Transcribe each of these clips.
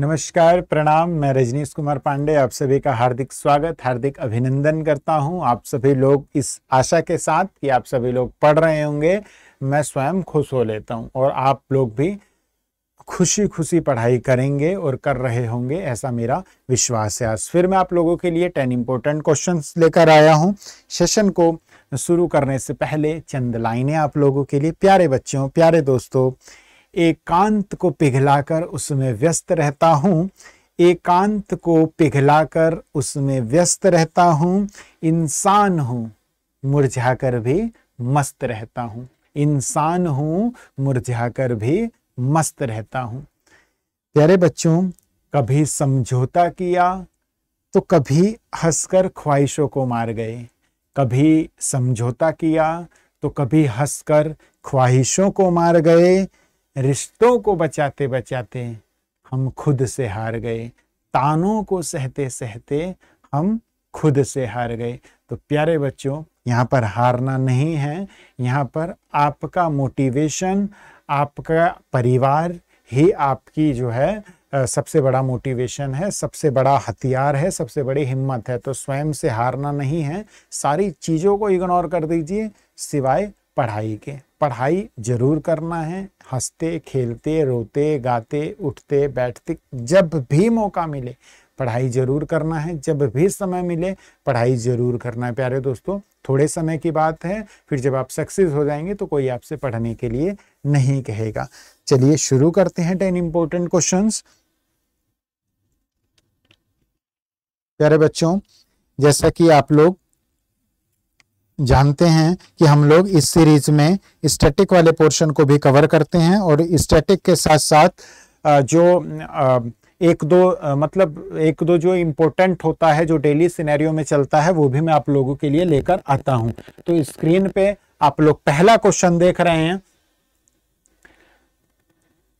नमस्कार प्रणाम मैं रजनीश कुमार पांडे आप सभी का हार्दिक स्वागत हार्दिक अभिनंदन करता हूं आप सभी लोग इस आशा के साथ कि आप सभी लोग पढ़ रहे होंगे मैं स्वयं खुश हो लेता हूं और आप लोग भी खुशी खुशी पढ़ाई करेंगे और कर रहे होंगे ऐसा मेरा विश्वास है आज फिर मैं आप लोगों के लिए टेन इंपॉर्टेंट क्वेश्चन लेकर आया हूँ सेशन को शुरू करने से पहले चंद लाइनें आप लोगों के लिए प्यारे बच्चों प्यारे दोस्तों एकांत को पिघलाकर उसमें व्यस्त रहता हूँ एकांत को पिघलाकर उसमें व्यस्त रहता हूँ इंसान हूँ मुरझाकर भी मस्त रहता हूँ इंसान हूँ मुरझाकर भी मस्त रहता हूँ प्यारे बच्चों कभी समझौता किया तो कभी हंसकर ख्वाहिशों को मार गए कभी समझौता किया तो कभी हंसकर ख्वाहिशों को मार गए रिश्तों को बचाते बचाते हम खुद से हार गए तानों को सहते सहते हम खुद से हार गए तो प्यारे बच्चों यहाँ पर हारना नहीं है यहाँ पर आपका मोटिवेशन आपका परिवार ही आपकी जो है सबसे बड़ा मोटिवेशन है सबसे बड़ा हथियार है सबसे बड़ी हिम्मत है तो स्वयं से हारना नहीं है सारी चीज़ों को इग्नोर कर दीजिए सिवाय पढ़ाई के पढ़ाई जरूर करना है हंसते खेलते रोते गाते उठते बैठते जब भी मौका मिले पढ़ाई जरूर करना है जब भी समय मिले पढ़ाई जरूर करना है प्यारे दोस्तों थोड़े समय की बात है फिर जब आप सक्सेस हो जाएंगे तो कोई आपसे पढ़ने के लिए नहीं कहेगा चलिए शुरू करते हैं टेन इंपॉर्टेंट क्वेश्चन प्यारे बच्चों जैसा कि आप लोग जानते हैं कि हम लोग इस सीरीज में स्टैटिक वाले पोर्शन को भी कवर करते हैं और स्टैटिक के साथ साथ जो एक दो मतलब एक दो जो इम्पोर्टेंट होता है जो डेली सिनेरियो में चलता है वो भी मैं आप लोगों के लिए लेकर आता हूँ तो स्क्रीन पे आप लोग पहला क्वेश्चन देख रहे हैं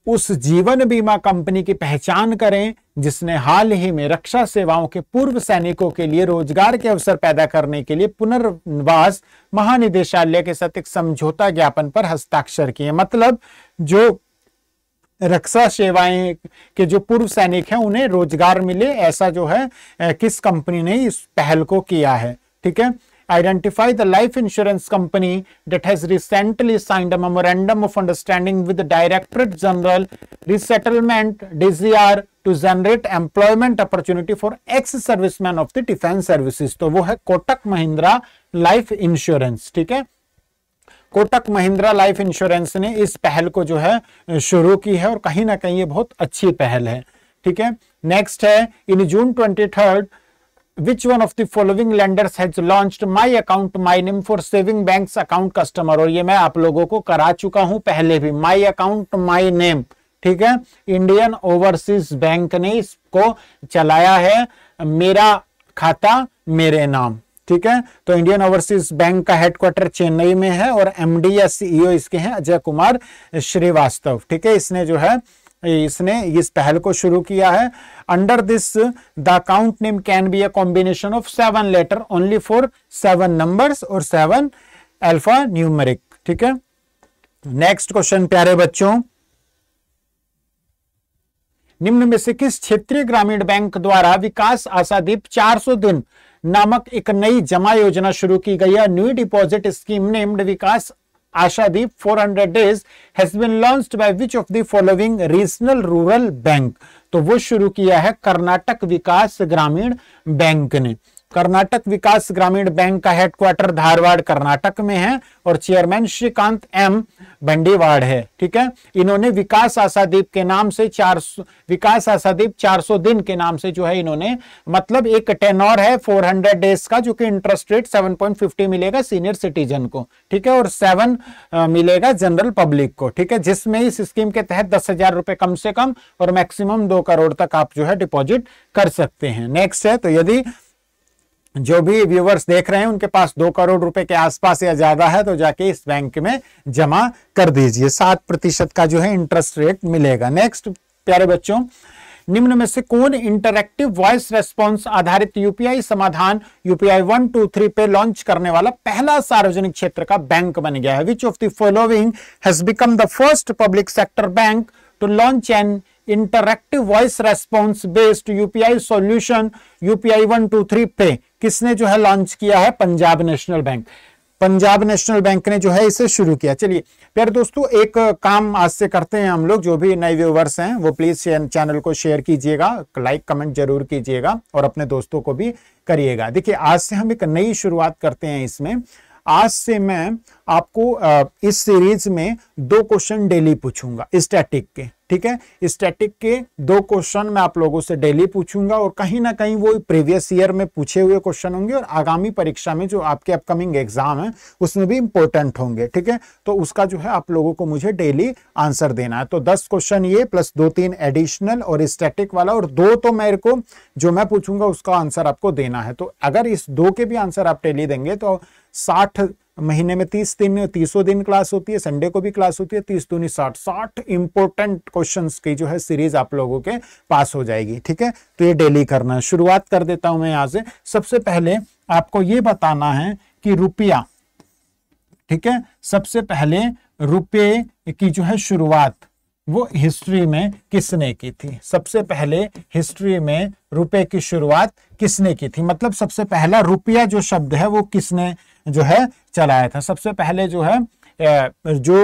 उस जीवन बीमा कंपनी की पहचान करें जिसने हाल ही में रक्षा सेवाओं के पूर्व सैनिकों के लिए रोजगार के अवसर पैदा करने के लिए पुनर्वास महानिदेशालय के साथ एक समझौता ज्ञापन पर हस्ताक्षर किए मतलब जो रक्षा सेवाएं के जो पूर्व सैनिक हैं उन्हें रोजगार मिले ऐसा जो है किस कंपनी ने इस पहल को किया है ठीक है identify the life insurance company that has recently signed a memorandum of understanding with the Directorate General Resettlement DGR to generate employment opportunity for ex serviceman of the defence services तो वो है कोटक महिंद्रा लाइफ इंश्योरेंस ठीक है Kotak Mahindra life insurance ने इस पहल को जो है शुरू की है और कहीं ना कहीं ये बहुत अच्छी पहल है ठीक है नेक्स्ट है in June twenty third which one of the following lenders has launched my account my name for saving banks account customer और ये मैं आप लोगों को करा चुका हूं पहले भी my account my name ठीक है इंडियन ओवरसीज बैंक ने इसको चलाया है मेरा खाता मेरे नाम ठीक है तो इंडियन ओवरसीज बैंक का हेडक्वार्टर चेन्नई में है और एमडी या सीईओ इसके हैं अजय कुमार श्रीवास्तव ठीक है इसने जो है इसने इस पहल को शुरू किया है under this the account name can be a combination of seven letter only for seven numbers और सेवन अल्फा न्यूमेरिक ठीक है नेक्स्ट क्वेश्चन प्यारे बच्चों निम्न में से किस क्षेत्रीय ग्रामीण बैंक द्वारा विकास आशादीप 400 दिन नामक एक नई जमा योजना शुरू की गई है new deposit scheme named Vikas Ashadeep hundred days has been launched by which of the following regional rural bank तो वो शुरू किया है कर्नाटक विकास ग्रामीण बैंक ने कर्नाटक विकास ग्रामीण बैंक का हेडक्वार्टर धारवाड़ कर्नाटक में है और चेयरमैन श्रीकांत एम बंडीवाड़ है ठीक है इन्होंने विकास आशादीप के नाम से चार विकास आशादीप 400 दिन के नाम से जो है इन्होंने मतलब एक टेनोर है 400 डेज का जो कि इंटरेस्ट रेट 7.50 मिलेगा सीनियर सिटीजन को ठीक है और सेवन मिलेगा जनरल पब्लिक को ठीक है जिसमें इस स्कीम के तहत दस हजार रुपए कम से कम और मैक्सिमम दो करोड़ तक आप जो है डिपोजिट कर सकते हैं नेक्स्ट है तो यदि जो भी व्यूवर्स देख रहे हैं उनके पास दो करोड़ रुपए के आसपास या ज्यादा है तो जाके इस बैंक में जमा कर दीजिए सात प्रतिशत का जो है इंटरेस्ट रेट मिलेगा नेक्स्ट प्यारे बच्चों निम्न में से कौन इंटरक्टिव वॉइस रेस्पॉन्स आधारित यूपीआई समाधान UPI one two three pay launch करने वाला पहला सार्वजनिक क्षेत्र का बैंक बन गया है which of the following has become the first public sector bank to launch an interactive voice response based UPI solution UPI one two three pay किसने जो है लॉन्च किया है Punjab National Bank Punjab National Bank ने जो है इसे शुरू किया चलिए प्यारे दोस्तों एक काम आज से करते हैं हम लोग जो भी नए व्यूवर्स हैं वो प्लीज चैनल को शेयर कीजिएगा लाइक कमेंट जरूर कीजिएगा और अपने दोस्तों को भी करिएगा देखिए आज से हम एक नई शुरुआत करते हैं इसमें आज से मैं आपको इस सीरीज में दो क्वेश्चन डेली पूछूंगा स्टैटिक के ठीक है स्टैटिक के दो क्वेश्चन मैं आप लोगों से डेली पूछूंगा और कहीं ना कहीं वो प्रीवियस ईयर में पूछे हुए क्वेश्चन होंगे और आगामी परीक्षा में जो आपके अपकमिंग एग्जाम है उसमें भी इंपॉर्टेंट होंगे ठीक है तो उसका जो है आप लोगों को मुझे डेली आंसर देना है तो दस क्वेश्चन ये प्लस दो तीन एडिशनल और स्टैटिक वाला और दो तो मेरे को जो मैं पूछूंगा उसका आंसर आपको देना है तो अगर इस दो के भी आंसर आप डेली देंगे तो साठ महीने में तीस दिन तीसों दिन क्लास होती है संडे को भी क्लास होती है तीस दूनी साठ साठ इंपॉर्टेंट क्वेश्चन की जो है सीरीज आप लोगों के पास हो जाएगी ठीक है तो ये डेली करना है शुरुआत कर देता हूं मैं यहां से सबसे पहले आपको ये बताना है कि रुपया ठीक है सबसे पहले रुपये की जो है शुरुआत वो हिस्ट्री में किसने की थी सबसे पहले हिस्ट्री में रुपए की शुरुआत किसने की थी मतलब सबसे पहला रुपया जो शब्द है वो किसने जो है चलाया था सबसे पहले जो है जो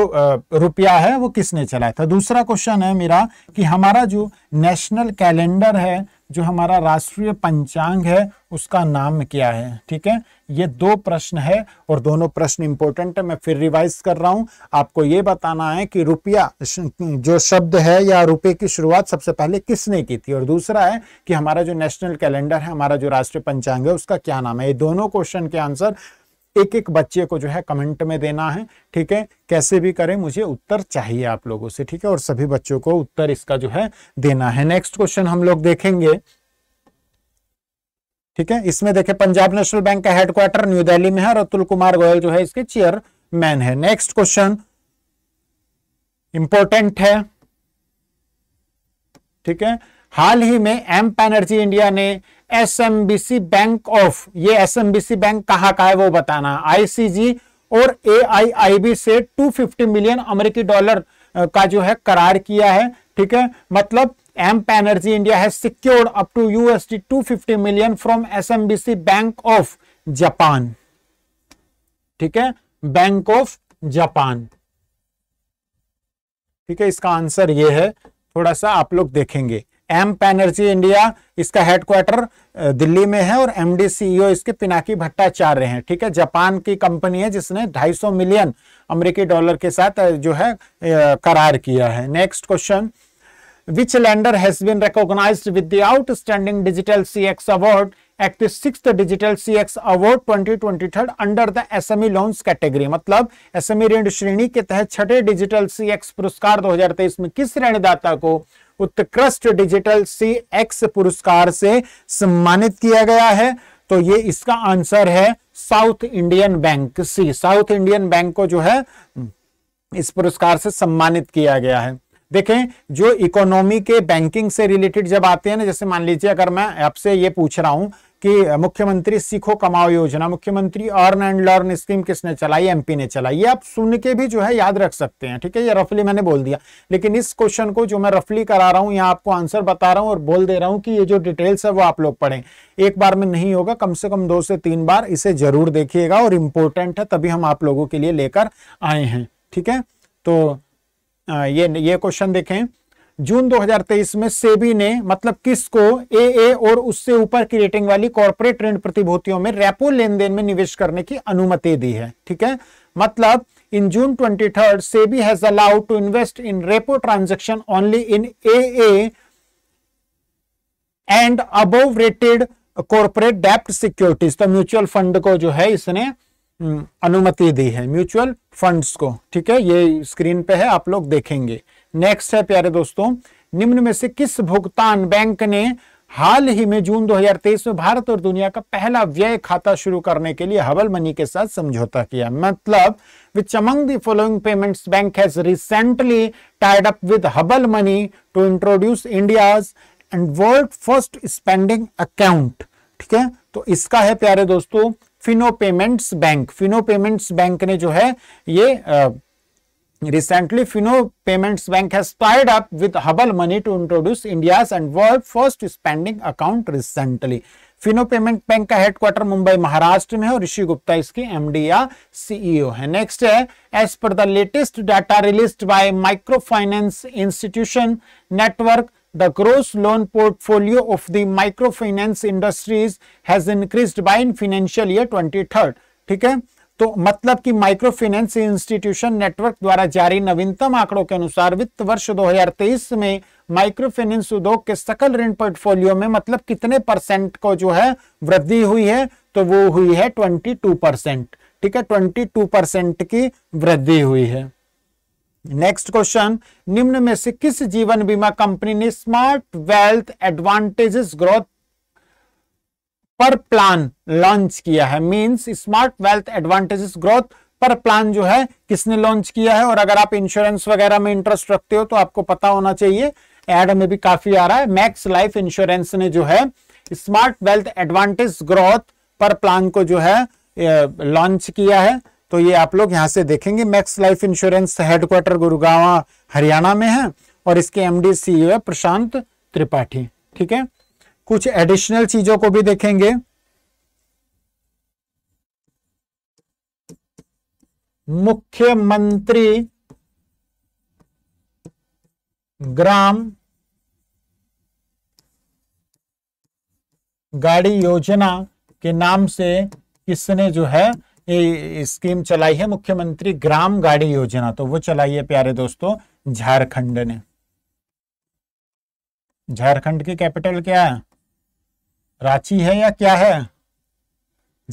रुपया है वो किसने चलाया था दूसरा क्वेश्चन है मेरा कि हमारा जो नेशनल कैलेंडर है जो हमारा राष्ट्रीय पंचांग है उसका नाम क्या है ठीक है ये दो प्रश्न है और दोनों प्रश्न इंपॉर्टेंट है मैं फिर रिवाइज कर रहा हूँ आपको ये बताना है कि रुपया जो शब्द है या रुपये की शुरुआत सबसे पहले किसने की थी और दूसरा है कि हमारा जो नेशनल कैलेंडर है हमारा जो राष्ट्रीय पंचांग है उसका क्या नाम है ये दोनों क्वेश्चन के आंसर एक एक बच्चे को जो है कमेंट में देना है ठीक है कैसे भी करें मुझे उत्तर चाहिए आप लोगों से ठीक है और सभी बच्चों को उत्तर इसका जो है देना है नेक्स्ट क्वेश्चन हम लोग देखेंगे ठीक है इसमें देखे पंजाब नेशनल बैंक का हेडक्वार्टर न्यू दिल्ली में है और अतुल कुमार गोयल जो है इसके चेयरमैन है नेक्स्ट क्वेश्चन इंपॉर्टेंट है ठीक है हाल ही में एम पैनर्जी इंडिया ने एस बैंक ऑफ ये एस बैंक कहा का है वो बताना आईसीजी और एआईआईबी से 250 मिलियन अमेरिकी डॉलर का जो है करार किया है ठीक है मतलब एम पैनर्जी इंडिया है secured up to USD 250 million from SMBC bank of Japan ठीक है बैंक ऑफ जापान ठीक है इसका आंसर ये है थोड़ा सा आप लोग देखेंगे एम पैनर्जी इंडिया इसका हेडक्वार्टर दिल्ली में है और एमडी सीईओ e इसके पिनाकी भट्टाचार्य हैं ठीक है जापान की कंपनी है जिसने 250 मिलियन अमेरिकी डॉलर के साथ जो है करार किया है next question which lender has which lender outstanding digital C X award act six digital C X award twenty twenty third under the S M E loans category मतलब एस एम ई ऋण श्रेणी के तहत छठे digital C x पुरस्कार दो हजार तेईस में किस ऋणदाता को उत्कृष्ट डिजिटल सी एक्स पुरस्कार से सम्मानित किया गया है तो ये इसका आंसर है South Indian Bank C South Indian Bank को जो है इस पुरस्कार से सम्मानित किया गया है देखें जो इकोनॉमी के बैंकिंग से रिलेटेड जब आते हैं ना जैसे मान लीजिए अगर मैं आपसे ये पूछ रहा हूं कि मुख्यमंत्री सीखो कमाओ योजना मुख्यमंत्री अर्न एंड लर्न स्कीम किसने चलाई एमपी ने चलाई ये आप सुन के भी जो है याद रख सकते हैं ठीक है ये रफली मैंने बोल दिया लेकिन इस क्वेश्चन को जो मैं रफली करा रहा हूं यहां आपको आंसर बता रहा हूं और बोल दे रहा हूं कि ये जो डिटेल्स है वो आप लोग पढ़ें एक बार में नहीं होगा कम से कम दो से तीन बार इसे जरूर देखिएगा और इंपॉर्टेंट है तभी हम आप लोगों के लिए लेकर आए हैं ठीक है तो ये ये क्वेश्चन देखें जून 2023 में सेबी ने मतलब किसको एए ए ए और उससे ऊपर की रेटिंग वाली कॉर्पोरेट ऋण प्रतिभूतियों में रेपो लेन देन में निवेश करने की अनुमति दी है ठीक है मतलब June twenty third SEBI has allowed to invest in repo transaction only in AA and above rated corporate डेप्ट सिक्योरिटीज तो म्यूचुअल फंड को जो है इसने हम्म, अनुमति दी है म्यूचुअल फंड्स को ठीक है ये स्क्रीन पे है आप लोग देखेंगे नेक्स्ट है प्यारे दोस्तों निम्न में से किस भुगतान बैंक ने हाल ही में जून 2023 में भारत और दुनिया का पहला व्यय खाता शुरू करने के लिए हवल मनी के साथ समझौता किया मतलब which among the following payments bank has recently tied up with Hubble money to introduce India's and world first spending account ठीक है तो इसका है प्यारे दोस्तों Fino Payments Bank Fino Payments Bank ने जो है ये Recently, Fino Payments Bank has tied up with Hubble Money to introduce India's and world first spending account recently. Fino payment bank का हेडक्वार्टर मुंबई महाराष्ट्र में है और ऋषि गुप्ता इसके एमडी या सीईओ है नेक्स्ट है as per the latest data release by microfinance institution network the gross loan portfolio of the microfinance industries has increased by in financial year 23 ठीक है तो मतलब कि माइक्रो फाइनेंस इंस्टीट्यूशन नेटवर्क द्वारा जारी नवीनतम आंकड़ों के अनुसार वित्त वर्ष 2023 में माइक्रो फाइनेंस उद्योग के सकल ऋण पोर्टफोलियो में मतलब कितने परसेंट को जो है वृद्धि हुई है तो वो हुई है 22 परसेंट ठीक है 22 परसेंट की वृद्धि हुई है नेक्स्ट क्वेश्चन निम्न में से किस जीवन बीमा कंपनी ने smart wealth advantages growth par plan launch किया है means smart wealth advantages growth par plan जो है किसने लॉन्च किया है और अगर आप इंश्योरेंस वगैरह में इंटरेस्ट रखते हो तो आपको पता होना चाहिए एड में भी काफी आ रहा है मैक्स लाइफ इंश्योरेंस ने जो है smart wealth advantage growth par plan को जो है लॉन्च किया है तो ये आप लोग यहां से देखेंगे Max Life Insurance headquarter Gurugram Haryana में है और इसके एमडी सीईओ e है प्रशांत त्रिपाठी ठीक है कुछ एडिशनल चीजों को भी देखेंगे मुख्यमंत्री ग्राम गाड़ी योजना के नाम से किसने जो है ये स्कीम चलाई है मुख्यमंत्री ग्राम गाड़ी योजना तो वो चलाई है प्यारे दोस्तों झारखंड ने झारखंड की कैपिटल क्या है रांची है या क्या है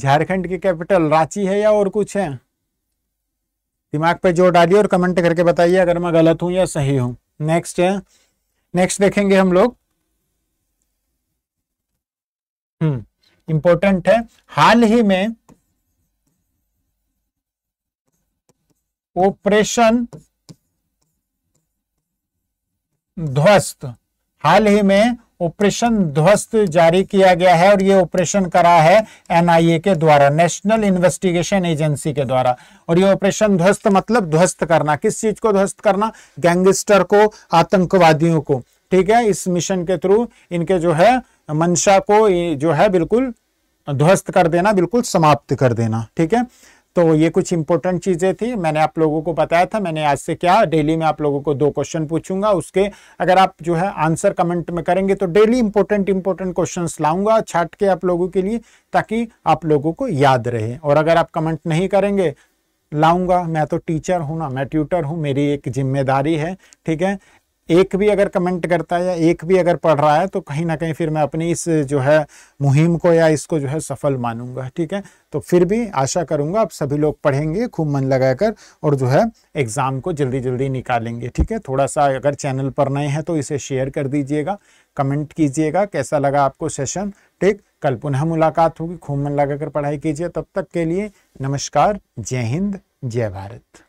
झारखंड की कैपिटल रांची है या और कुछ है दिमाग पे जोर डालिए और कमेंट करके बताइए अगर मैं गलत हूं या सही हूं नेक्स्ट है नेक्स्ट देखेंगे हम लोग हम्म इंपॉर्टेंट है हाल ही में ऑपरेशन ध्वस्त हाल ही में ऑपरेशन ध्वस्त जारी किया गया है और ये ऑपरेशन करा है एनआईए के द्वारा नेशनल इन्वेस्टिगेशन एजेंसी के द्वारा और ये ऑपरेशन ध्वस्त मतलब ध्वस्त करना किस चीज को ध्वस्त करना गैंगस्टर को आतंकवादियों को ठीक है इस मिशन के थ्रू इनके जो है मंशा को जो है बिल्कुल ध्वस्त कर देना बिल्कुल समाप्त कर देना ठीक है तो ये कुछ इंपॉर्टेंट चीज़ें थी मैंने आप लोगों को बताया था मैंने आज से क्या डेली में आप लोगों को दो क्वेश्चन पूछूंगा उसके अगर आप जो है आंसर कमेंट में करेंगे तो डेली इंपॉर्टेंट इंपॉर्टेंट क्वेश्चन लाऊंगा छाट के आप लोगों के लिए ताकि आप लोगों को याद रहे और अगर आप कमेंट नहीं करेंगे लाऊंगा मैं तो टीचर हूँ ना मैं ट्यूटर हूँ मेरी एक जिम्मेदारी है ठीक है एक भी अगर कमेंट करता है या एक भी अगर पढ़ रहा है तो कहीं ना कहीं फिर मैं अपनी इस जो है मुहिम को या इसको जो है सफल मानूंगा ठीक है तो फिर भी आशा करूंगा आप सभी लोग पढ़ेंगे खूब मन लगाकर और जो है एग्ज़ाम को जल्दी जल्दी निकालेंगे ठीक है थोड़ा सा अगर चैनल पर नए हैं तो इसे शेयर कर दीजिएगा कमेंट कीजिएगा कैसा लगा आपको सेशन ठीक कल पुनः मुलाकात होगी खूब मन लगाकर पढ़ाई कीजिए तब तक के लिए नमस्कार जय हिंद जय भारत